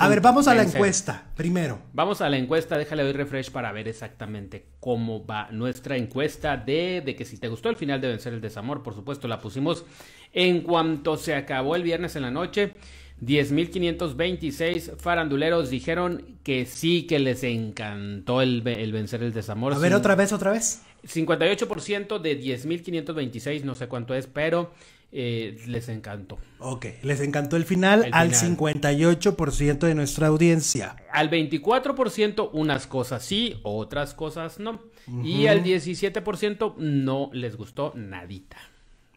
A ver, vamos a la encuesta primero. Vamos a la encuesta, déjale doy refresh para ver exactamente cómo va nuestra encuesta de, que si te gustó el final de vencer el desamor, por supuesto, la pusimos en cuanto se acabó el viernes en la noche. 10.526 faranduleros dijeron que sí, que les encantó el, vencer el desamor. A ver, otra vez, otra vez. 58% de 10.526, no sé cuánto es, pero eh, les encantó. Ok, les encantó el final al 58% de nuestra audiencia. Al 24% unas cosas sí, otras cosas no. Y al 17% no les gustó nadita.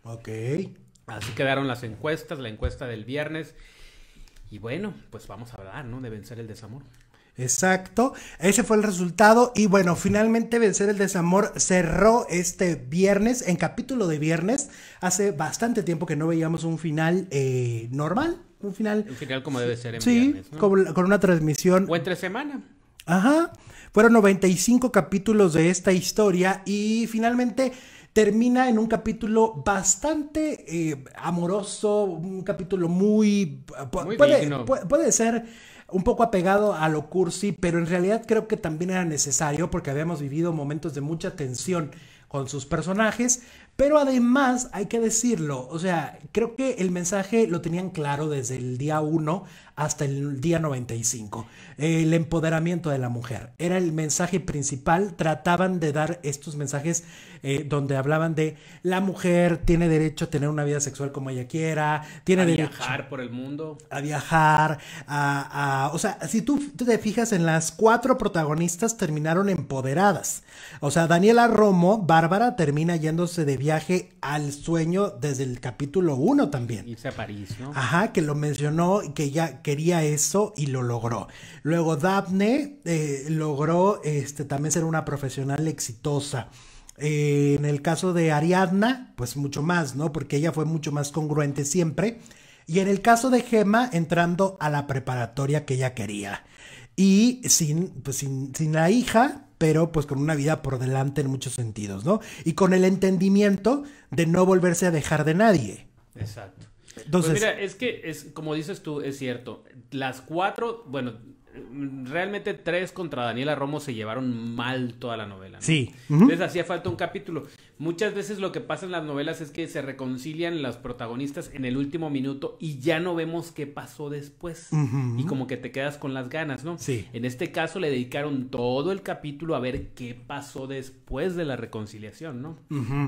Ok. Así quedaron las encuestas, la encuesta del viernes. Y bueno, pues vamos a hablar, ¿no? De vencer el desamor. Exacto, ese fue el resultado y bueno, finalmente Vencer el Desamor cerró este viernes, en capítulo de viernes, hace bastante tiempo que no veíamos un final eh, normal, un final... Un final como debe ser en viernes, ¿no? con, con, una transmisión... O entre semana. Ajá, fueron 95 capítulos de esta historia y finalmente termina en un capítulo bastante eh, amoroso, un capítulo muy... puede ser un poco apegado a lo cursi, pero en realidad creo que también era necesario porque habíamos vivido momentos de mucha tensión con sus personajes, pero además hay que decirlo, o sea, creo que el mensaje lo tenían claro desde el día uno, hasta el día 95. El empoderamiento de la mujer era el mensaje principal. Trataban de dar estos mensajes eh, donde hablaban de la mujer tiene derecho a tener una vida sexual como ella quiera, tiene a viajar por el mundo, a viajar, a, o sea, si tú, te fijas en las cuatro protagonistas terminaron empoderadas. O sea, Daniela Romo, Bárbara termina yéndose de viaje al sueño desde el capítulo 1 también. Irse a París, ¿no? Ajá, que lo mencionó que ya quería eso y lo logró. Luego Daphne eh, logró este, también ser una profesional exitosa. Eh, en el caso de Ariadna, pues mucho más, ¿no? Porque ella fue mucho más congruente siempre. Y en el caso de Gemma, entrando a la preparatoria que ella quería. Y sin, pues sin, sin la hija, pero pues con una vida por delante en muchos sentidos, ¿no? Y con el entendimiento de no volverse a dejar de nadie. Exacto. Pues mira, es que es como dices tú, es cierto. Las cuatro, bueno, realmente tres contra Daniela Romo se llevaron mal toda la novela. Sí. Entonces hacía falta un capítulo. Muchas veces lo que pasa en las novelas es que se reconcilian las protagonistas en el último minuto y ya no vemos qué pasó después. Y como que te quedas con las ganas, ¿no? Sí. En este caso le dedicaron todo el capítulo a ver qué pasó después de la reconciliación, ¿no?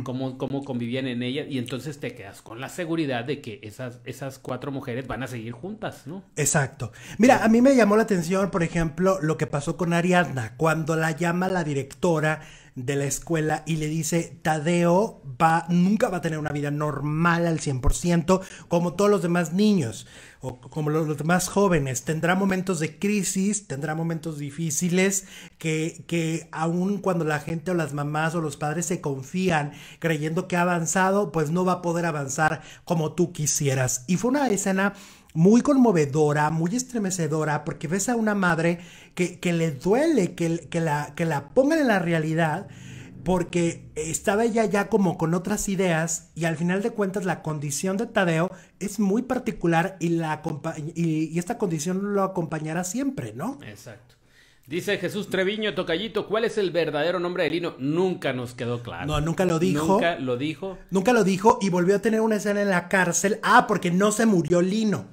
cómo, convivían en ella. Y entonces te quedas con la seguridad de que esas, esas cuatro mujeres van a seguir juntas, ¿no? Exacto. Mira, a mí me llamó la atención, por ejemplo, lo que pasó con Ariadna, cuando la llama la directora de la escuela y le dice, Tadeo va, nunca va a tener una vida normal al 100%, como todos los demás niños o como los, demás jóvenes. Tendrá momentos de crisis, tendrá momentos difíciles que, que aun cuando la gente o las mamás o los padres se confían creyendo que ha avanzado, pues no va a poder avanzar como tú quisieras. Y fue una escena muy conmovedora, muy estremecedora, porque ves a una madre que, le duele que, que, la, que la pongan en la realidad, porque estaba ella ya como con otras ideas y al final de cuentas la condición de Tadeo es muy particular y, la, y, y esta condición lo acompañará siempre, ¿no? Exacto. Dice Jesús Treviño Tocallito, ¿cuál es el verdadero nombre de Lino? Nunca nos quedó claro. No, nunca lo dijo. Nunca lo dijo. Nunca lo dijo y volvió a tener una escena en la cárcel. Ah, porque no se murió Lino.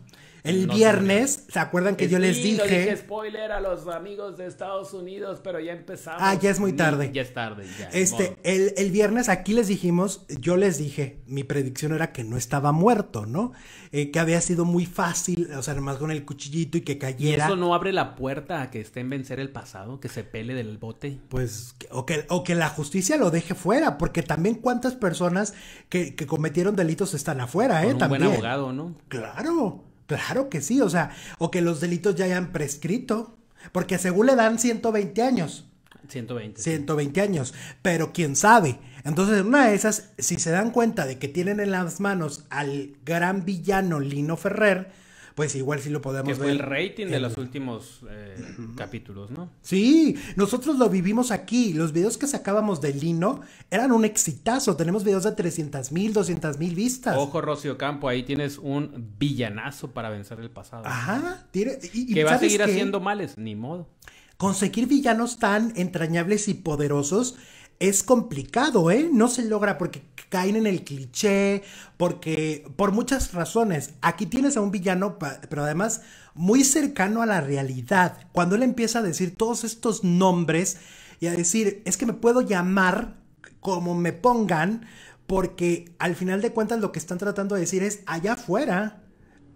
El viernes, ¿se acuerdan que yo les dije? dije? spoiler a los amigos de Estados Unidos, pero ya empezamos. Ah, ya es muy tarde. Ya es tarde, Este, el, viernes aquí les dijimos, yo les dije, mi predicción era que no estaba muerto, ¿no? Eh, que había sido muy fácil, o sea, nomás con el cuchillito y que cayera. ¿Y eso no abre la puerta a que estén vencer el pasado, que se pele del bote? Pues, o que, o que la justicia lo deje fuera, porque también cuántas personas que, cometieron delitos están afuera, ¿eh? Un buen abogado, ¿no? Claro. Claro que sí, o sea, o que los delitos ya hayan prescrito, porque según le dan 120 años. 120. 120 años, pero quién sabe. Entonces, una de esas, si se dan cuenta de que tienen en las manos al gran villano Lino Ferrer, pues igual sí lo podemos que ver. Fue el rating de los últimos eh, capítulos, ¿no? Sí, nosotros lo vivimos aquí. Los videos que sacábamos de Lino eran un exitazo. Tenemos videos de 300 mil, 200 mil vistas. Ojo, Rocío Campo, ahí tienes un villanazo para vencer el pasado. Ajá, que va a seguir haciendo males, ni modo. Conseguir villanos tan entrañables y poderosos es complicado, ¿eh? No se logra porque caen en el cliché, porque por muchas razones, aquí tienes a un villano, pero además muy cercano a la realidad. Cuando él empieza a decir todos estos nombres y a decir, es que me puedo llamar como me pongan, porque al final de cuentas lo que están tratando de decir es, allá afuera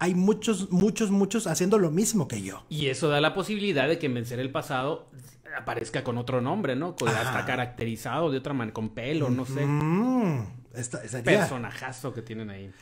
hay muchos, muchos, muchos haciendo lo mismo que yo. Y eso da la posibilidad de que vencer el pasado aparezca con otro nombre, ¿no? Con, hasta caracterizado de otra manera, con pelo, no sé esta, personajazo que tienen ahí.